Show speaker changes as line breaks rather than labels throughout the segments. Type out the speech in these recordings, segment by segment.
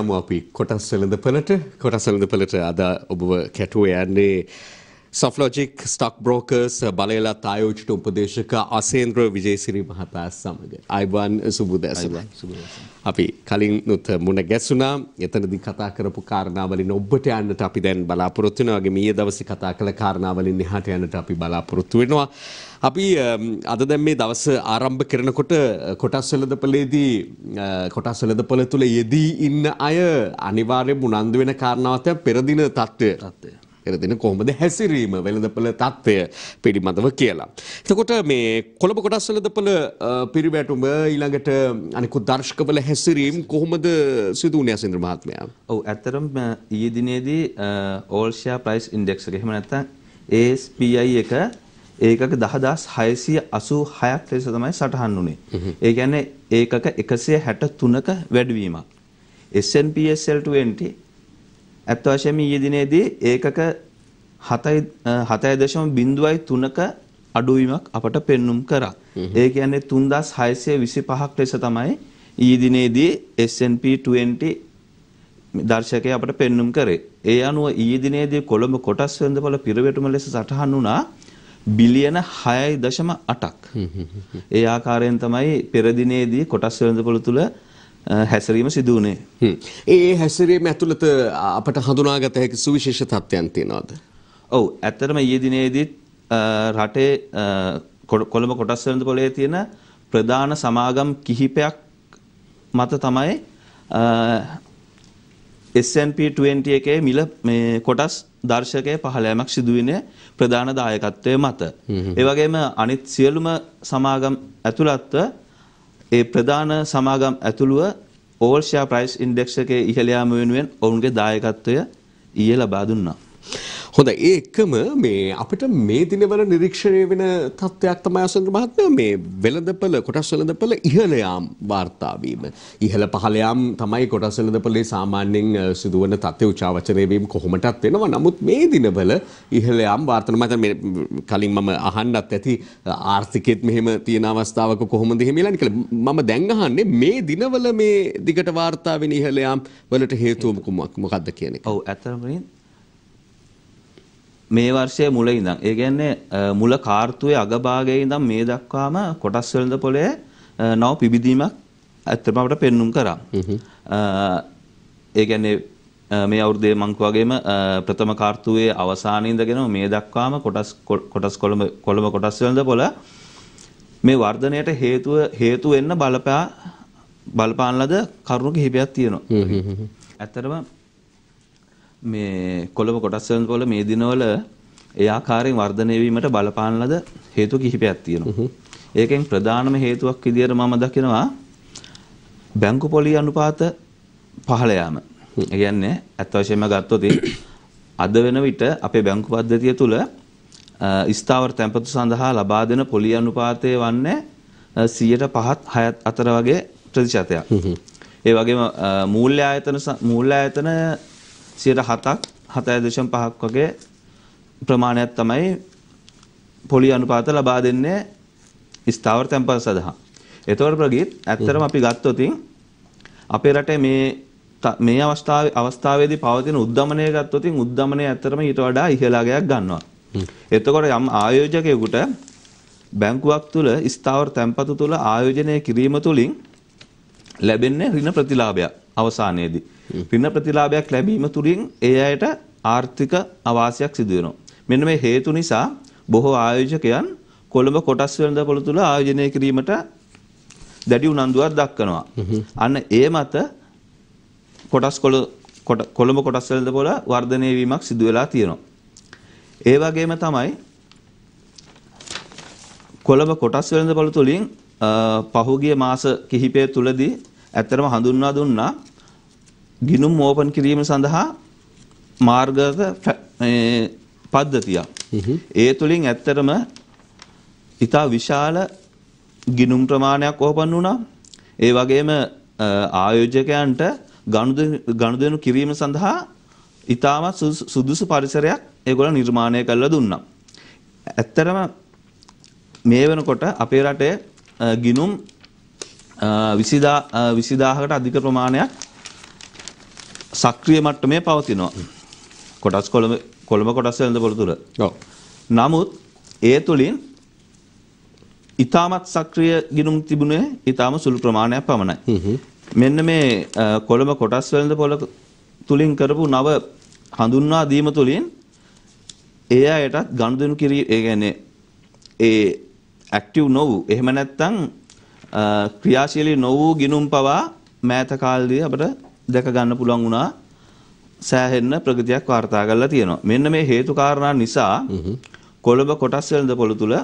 යමු අපි කොටස් වෙළඳපළට කොටස් වෙළඳපළට අද ඔබව කැටුව යන්නේ සෆ්ලෝජික් ස්ටක් බ්‍රෝකර්ස් බලලා තායෝජ්ට උපදේශක අසේන්ද්‍ර විජේසිරි මහතා සමඟ. අයිබන් සුබුදැසුව අපි කලින් නුත් මුණ ගැස්සුනා එතනදි කතා කරපු කාරණාවලින් ඔබට යන්නට අපි දැන් බලාපොරොත්තු වෙනවා. වගේ මීයේ දවසේ කතා කළ කාරණාවලින් එහාට යන්නට අපි බලාපොරොත්තු වෙනවා. අපි අද දැන් මේ දවස ආරම්භ කරනකොට කොටස් වෙළඳපළේදී කොටස් වෙළඳපළ තුල යෙදී ඉන්න අය අනිවාර්යයෙන්ම උනන්දු වෙන කාරණාවත් පෙරදින තත්ත්වය. එරදින කොහොමද හැසිරීම වෙළඳපළ තත්ත්වය පිළිබඳව කියලා. එතකොට මේ කොළඹ කොටස් වෙළඳපළ පිරිවැටුම ඊළඟට අනිකුත් දර්ශකවල හැසිරීම කොහොමද සිදු වුණේ අසින්ද්‍ර මහත්මයා?
ඔව් ඇත්තටම ඊයේ දිනේදී ඕල්ෂා ප්‍රයිස් ඉන්ඩෙක්ස් එක එහෙම නැත්නම් ASPI එක ඒකක 10686ක් ලෙස තමයි සටහන් වුණේ. ඒ කියන්නේ ඒකක 163ක වැඩිවීමක්. SNPSL 20 ඇත්ත වශයෙන්ම ඊයේ දිනේදී ඒකක 7.03ක අඩුවීමක් අපට පෙන්눔 කරා. ඒ කියන්නේ 3625ක් ලෙස තමයි ඊයේ දිනේදී S&P 20 දර්ශකය අපට පෙන්눔 කරේ. ඒ අනුව ඊයේ දිනේදී කොළඹ කොටස් වෙළඳපොළ පිරවැටුම ලෙස සටහන් වුණා බිලියන 6.8ක්. ඒ ආකාරයෙන් තමයි පෙර දිනේදී කොටස් වෙළඳපොළ තුල හැසිරීම සිදු වුණේ. ඒ හැසිරීම ඇතුළත
අපට හඳුනාගත හැකි සුවිශේෂ තත්ත්වයන් තියෙනවද?
ඔව් ඇත්තටම ඊයේ දිනේදීත් රටේ කොළඹ කොටස් වෙළඳ පොලේ තියෙන ප්‍රධාන සමාගම් කිහිපයක් මත තමයි S&P 20 එකේ මිල මේ කොටස් දර්ශකයේ පහළෑමක් සිදුවිනේ ප්‍රධාන දායකත්වයේ මත. ඒ වගේම අනිත් සියලුම සමාගම් ඇතුළත්ව ඒ ප්‍රධාන සමාගම් ඇතුළුව ඕල්ෂා ප්‍රයිස් ඉන්ඩෙක්ස් එකේ ඉහළ යාම වෙනුවෙන් ඔවුන්ගේ දායකත්වය ඊයේ ලබා දුන්නා. හොඳයි ඒ එකම මේ අපිට මේ
දිනවල නිරීක්ෂණය වෙන තත්ත්වයක් තමයි අසන්ද්‍ර මහත්මයා මේ වෙළඳපළ කොටස් වෙළඳපළ ඉහළ යාම් වාර්තා වීම. ඉහළ පහළ යාම් තමයි කොටස් වෙළඳපළේ සාමාන්‍යයෙන් සිදුවන තත්ත්වය උචාවචනය වීම කොහොමටත් වෙනවා. නමුත් මේ දිනවල ඉහළ යාම් වාර්තා මම මේ කලින් මම අහන්නත් ඇති ආර්ථිකෙත් මෙහෙම තියෙන අවස්ථාවක කොහොමද එහෙම ඉලන්නේ කියලා. මම දැන් අහන්නේ මේ දිනවල මේ දිගට වාර්තා වෙන ඉහළ යාම් වලට හේතුව මොකක්ද
කියන එක. ඔව් ඇත්තම මේ වර්ෂයේ මුල ඉඳන් ඒ කියන්නේ මුල කාර්තුවේ අගභාගයේ ඉඳන් මේ දක්වාම කොටස් වෙළඳ පොලේ නව පිබිදීමක් ඇත්තටම අපට පෙන්눔 කරා. ඒ කියන්නේ මේ අවුරුද්දේ මං වගේම ප්‍රථම කාර්තුවේ අවසානයේ ඉඳගෙන මේ දක්වාම කොටස් කොටස් කොළඹ කොළඹ කොටස් වෙළඳ පොළ මේ වර්ධනයට හේතුව හේතු වෙන්න බලපෑ බලපාන ලද කරුණු කිහිපයක් තියෙනවා. ඇත්තටම මේ කොළඹ කොටස් සංකෝල මේ දිනවල ඒ ආකාරයෙන් වර්ධනය වීමට බලපාන ලද හේතු කිහිපයක් තියෙනවා. ඒකෙන් ප්‍රධානම හේතුවක් විදියට මම දකිනවා බැංකු පොලී අනුපාත පහළ යාම. ඒ කියන්නේ අත් වශයෙන්ම ගත්තොත් අද වෙන විට අපේ බැංකු පද්ධතිය තුළ ස්ථාවර තැන්පතු සඳහා ලබා දෙන පොලී අනුපාතය වන්නේ 105ත් 6ත් අතර වගේ ප්‍රතිශතයක්. ඒ වගේම මූල්‍ය ආයතන මූල්‍ය ආයතන 107ක් 7.5ක් වගේ ප්‍රමාණයක් තමයි පොලි අනුපාත ලබා දෙන්නේ ස්ථාවර තැන්පත් සඳහා. ඒතකොට ප්‍රගීත් ඇත්තටම අපි ගත්තොත් අපේ රටේ මේ මේ අවස්ථාවේ අවස්ථාවේදී පවතින උද්දමනය ගත්තොත් උද්දමනය ඇත්තටම ඊට වඩා ඉහළගයක් ගන්නවා. එතකොට යම් ආයෝජකයෙකුට බැංකුවක් තුල ස්ථාවර තැන්පතු තුල ආයෝජනය කිරීම තුලින් ලැබෙන්නේ ඍණ ප්‍රතිලාභයක් අවසානයේදී. පින ප්‍රතිලාභයක් ලැබීම තුලින් ඒ අයට ආර්ථික අවාසියක් සිදු වෙනවා. මෙන්න මේ හේතු නිසා බොහෝ ආයෝජකයන් කොළඹ කොටස් වෙළඳ පොළ තුල ආයෝජනය කිරීමට දැඩි උනන්දුවක් දක්වනවා. අන්න ඒ මත කොටස් කොළ කොළඹ කොටස් වෙළඳ පොළ වර්ධනය වීමක් සිදු වෙලා තියෙනවා. ඒ වගේම තමයි කොළඹ කොටස් වෙළඳ පොළ තුලින් පහුගිය මාස කිහිපය තුලදී ඇත්තරම හඳුන්වා දුන්නා ගිනුම් ඕපන් කිරීම සඳහා මාර්ගක පද්ධතියක්. ඒ තුළින් ඇත්තටම ඉතා විශාල ගිනුම් ප්‍රමාණයක් ඕපන් වුණා. ඒ වගේම ආයෝජකයන්ට ගනුදෙනු කිරීම සඳහා ඉතාමත් සුදුසු පරිසරයක් ඒගොල්ලෝ නිර්මාණය කරලා දුන්නා. ඇත්තටම මේ වෙනකොට අපේ රටේ ගිනුම් 20000කට අධික ප්‍රමාණයක් සක්‍රිය මට්ටමේ පවතිනවා. කොටස් කොළඹ කොළඹ කොටස් වෙළඳපොළ තුර. ඔව්. නමුත් ඒ තුලින් ඊටමත් සක්‍රිය ගිණුම් තිබුණේ ඊටම සුළු ප්‍රමාණයක් පමණයි. මෙන්න මේ කොළඹ කොටස් වෙළඳපොළ තුලින් කරපු නව හඳුන්වා දීම තුලින් ඒ අයටත් ගනුදෙනු කිරී ඒ කියන්නේ ඒ ඇක්ටිව් නො වූ එහෙම නැත්නම් ක්‍රියාශීලී නො වූ ගිණුම් පවා මෑත කාලදී අපිට දැක ගන්න පුළුවන් වුණා සෑහෙන්න ප්‍රගතියක් වාර්තා කරලා තියෙනවා. මෙන්න මේ හේතු කාරණා නිසා කොළඹ කොටස් වෙළඳ පොළ තුල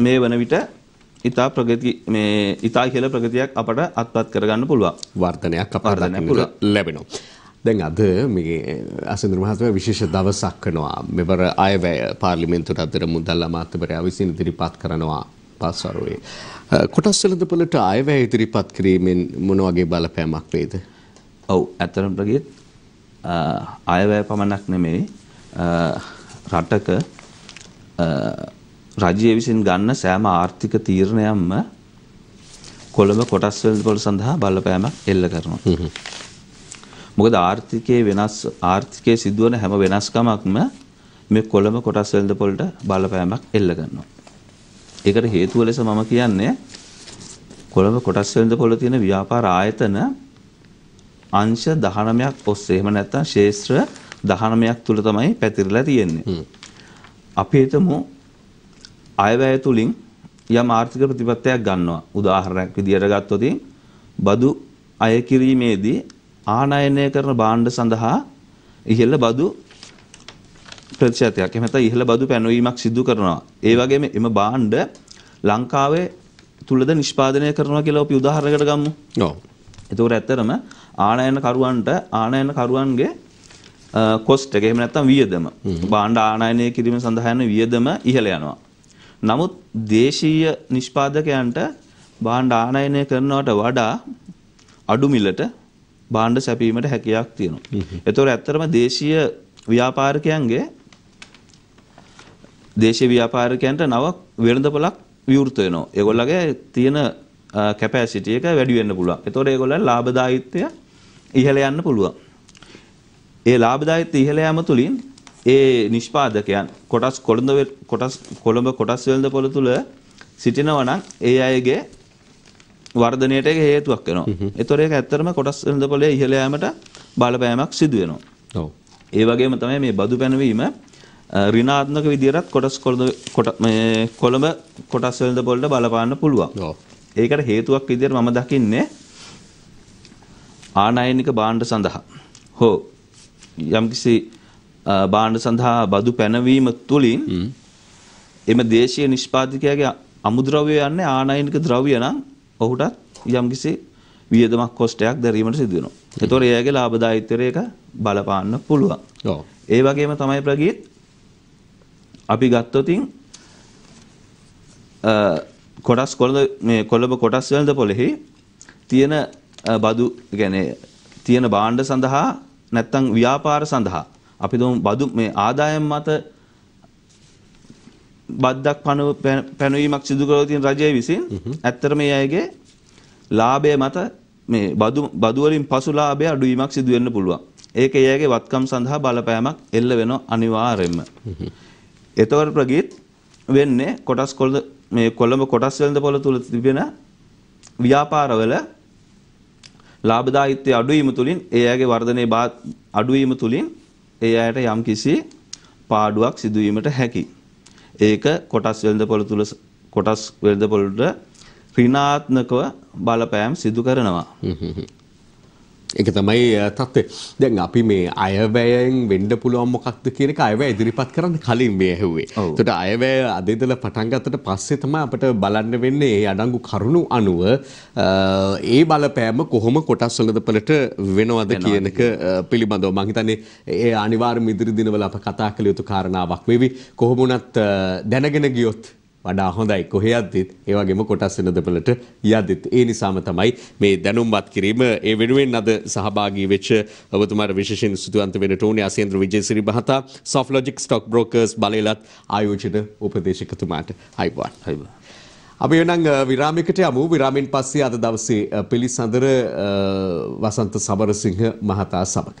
මේ වන විට ඉතා ප්‍රගති මේ ඉතා ඉහළ ප්‍රගතියක් අපට අත්පත් කරගන්න පුළුවන්. වර්ධනයක් අපට ලැබෙනවා.
දැන් අද මේ අසේන්ද්‍ර මහත්මයා විශේෂ දවසක් කරනවා. මෙවර අයවැය පාර්ලිමේන්තුවට අතර මුදල් අමාත්‍යවරයා විසින් ඉදිරිපත් කරනවා පාස්වරුවේ. කොටස් වෙළඳ පොළට අයවැය ඉදිරිපත් කිරීමෙන් මොන වගේ බලපෑමක් වේද? ඔව් ඇත්තටම ප්‍රගීත්
ආයවැය පමණක් නෙමෙයි රටක රජය විසින් ගන්න සෑම ආර්ථික තීරණයක්ම කොළඹ කොටස් වෙළඳපොළ සඳහා බලපෑමක් එල්ල කරනවා. මොකද ආර්ථිකයේ වෙනස් ආර්ථිකයේ සිදුවන හැම වෙනස්කමක්ම මේ කොළඹ කොටස් වෙළඳපොළට බලපෑමක් එල්ල කරනවා. ඒකට හේතුව ලෙස මම කියන්නේ කොළඹ කොටස් වෙළඳපොළ තියෙන ව්‍යාපාර ආයතන අංශ 19ක් ඔස්සේ එහෙම නැත්නම් ශේෂ්ත්‍ර 19ක් තුල තමයි පැතිරලා තියෙන්නේ. අපි හිතමු අයවැය තුලින් යම් ආර්ථික ප්‍රතිපත්තයක් ගන්නවා. උදාහරණයක් විදියට ගත්තොත් බදු අය කිරීමේදී ආනයනය කරන භාණ්ඩ සඳහා ඉහළ බදු ප්‍රතිශතයක් එහෙම නැත්නම් ඉහළ බදු පැනවීමක් සිදු කරනවා. ඒ වගේම එම භාණ්ඩ ලංකාවේ තුලද නිෂ්පාදනය කරනවා කියලා අපි උදාහරණයකට ගමු. ඔව්. ඒතකොට ඇත්තරම ආනයන කරුවන්ට ආනයන කරුවන්ගේ කොස්ට එක එහෙම නැත්නම් වියදම භාණ්ඩ ආනයනය කිරීම සඳහා යන වියදම ඉහළ යනවා. නමුත් දේශීය නිෂ්පාදකයන්ට භාණ්ඩ ආනයනය කරනවට වඩා අඩු මිලට භාණ්ඩ සැපීමට හැකියාවක් තියෙනවා. ඒතොර ඇත්තටම දේශීය ව්‍යාපාරිකයන්ගේ දේශීය ව්‍යාපාරිකයන්ට නව වෙළඳපොලක් විවෘත වෙනවා. ඒගොල්ලගේ තියෙන කැපැසිටි එක වැඩි වෙන්න පුළුවන්. ඒතොර ඒගොල්ලන් ලාභදායීත්වය ඉහළ යන්න පුළුවන්. ඒ ලාභදායකත්වය ඉහළ යාම තුලින් ඒ නිෂ්පාදකයන් කොටස් කොළඹ කොටස් කොළඹ කොටස් වෙළඳ පොළ තුල සිටිනවා නම් ඒ අයගේ වර්ධනයට ඒක හේතුවක් වෙනවා. ඒතොර ඒක ඇත්තටම කොටස් වෙළඳ පොළේ ඉහළ යාමට බලපෑමක් සිදු වෙනවා. ඔව්. ඒ වගේම තමයි මේ බදු පැනවීම ඍණාත්මක විදියටත් කොටස් කොළඹ කොටස් වෙළඳ පොළට බලපාන්න පුළුවන්. ඔව්. ඒකට හේතුවක් විදියට මම දකින්නේ ආනයනික භාණ්ඩ සඳහා හෝ යම්කිසි භාණ්ඩ සඳහා බදු පැනවීම තුළින් එම දේශීය නිෂ්පාදකයාගේ අමුද්‍රව්‍ය යන්නේ ආනයනික ද්‍රව්‍ය නම් ඔහුටත් යම්කිසි වියදමක් කොස්ටයක් දැරීමට සිදු වෙනවා. ඒතොර එයාගේ ලාභදායීත්වයේ එක බලපාන්න පුළුවන්. ඔව්. ඒ වගේම තමයි ප්‍රගීත් අපි ගත්තොත් කොටස් කොළඹ මේ කොළඹ කොටස් වෙළඳ පොලෙහි තියෙන බදු කියන්නේ තියෙන භාණ්ඩ සඳහා නැත්තම් ව්‍යාපාර සඳහා අපි දුම් බදු මේ ආදායම් මත බද්දක් පණුව පැනවීමක් සිදු කරලා තියෙන රජය විසින් ඇත්තට මේ අයගේ ලාභය මත මේ බදු බදු වලින් පසු ලාභය අඩු වීමක් සිදු වෙන්න පුළුවන්. ඒක ඒ අයගේ වත්කම් සඳහා බලපෑමක් එල්ල වෙනවා අනිවාර්යයෙන්ම. එතකොට ප්‍රගීත් වෙන්නේ කොටස් කොළ මේ කොළඹ කොටස් වෙළඳපොළ තුල තිබෙන ව්‍යාපාරවල ලාභදායීත්වයේ අඩුවීම තුලින් ඒ අයගේ වර්ධනයේ අඩුවීම තුලින් ඒ අයට යම්කිසි පාඩුවක් සිදුවීමට හැකි. ඒක කොටස් වෙළඳපොළ තුල කොටස් වෙළඳපොළට ඍණාත්මකව බලපෑම් සිදු කරනවා. එක තමයි තත්ත්වය දැන් අපි මේ
අයවැයෙන් වෙන්ඩ පුළුවන් මොකක්ද කියනක අයව ඉදිරිපත් කරන්න කලින් මේ ඇහුවේ. තොට අයවැය අදේදල පටන්ගත්තට පස්සේ තම අපට බලන්න වෙන්නේ ඒ අඩංගු කරුණු අනුව ඒ බලපෑම කොහොම කොටස් සොලදපලට වෙනවද කියනක පිළිබඳව මහිතන්නේ ඒ අනිවාර් මිදිරි දිනවල අප කතා කළ යුතු කාරණාවක් වෙවි කොහොමුණත් දැනගෙන ගියොත් වඩා හොඳයි කොහේ යද්දිත් ඒ වගේම කොටස් වෙන දෙපළට යද්දිත් ඒ නිසාම තමයි මේ දැනුම්පත් කිරීම ඒ වෙනුවෙන් අද සහභාගී වෙච්ච ඔබතුමාට විශේෂයෙන් ස්තුතිවන්ත වෙන්නට ඕනේ අසේන්ද්‍ර විජේසිරි මහතා සොෆ්ට් ලොජික් ස්ටොක් බ්‍රෝකර්ස් බලේලත් ආයෝජන උපදේශකතුමාට අයිබෝන් අයිබෝන් අපි වෙනං විරාමිකට යමු විරාමෙන් පස්සේ අද දවසේ පිළිසඳර වසන්ත සමරසිංහ මහතා සමග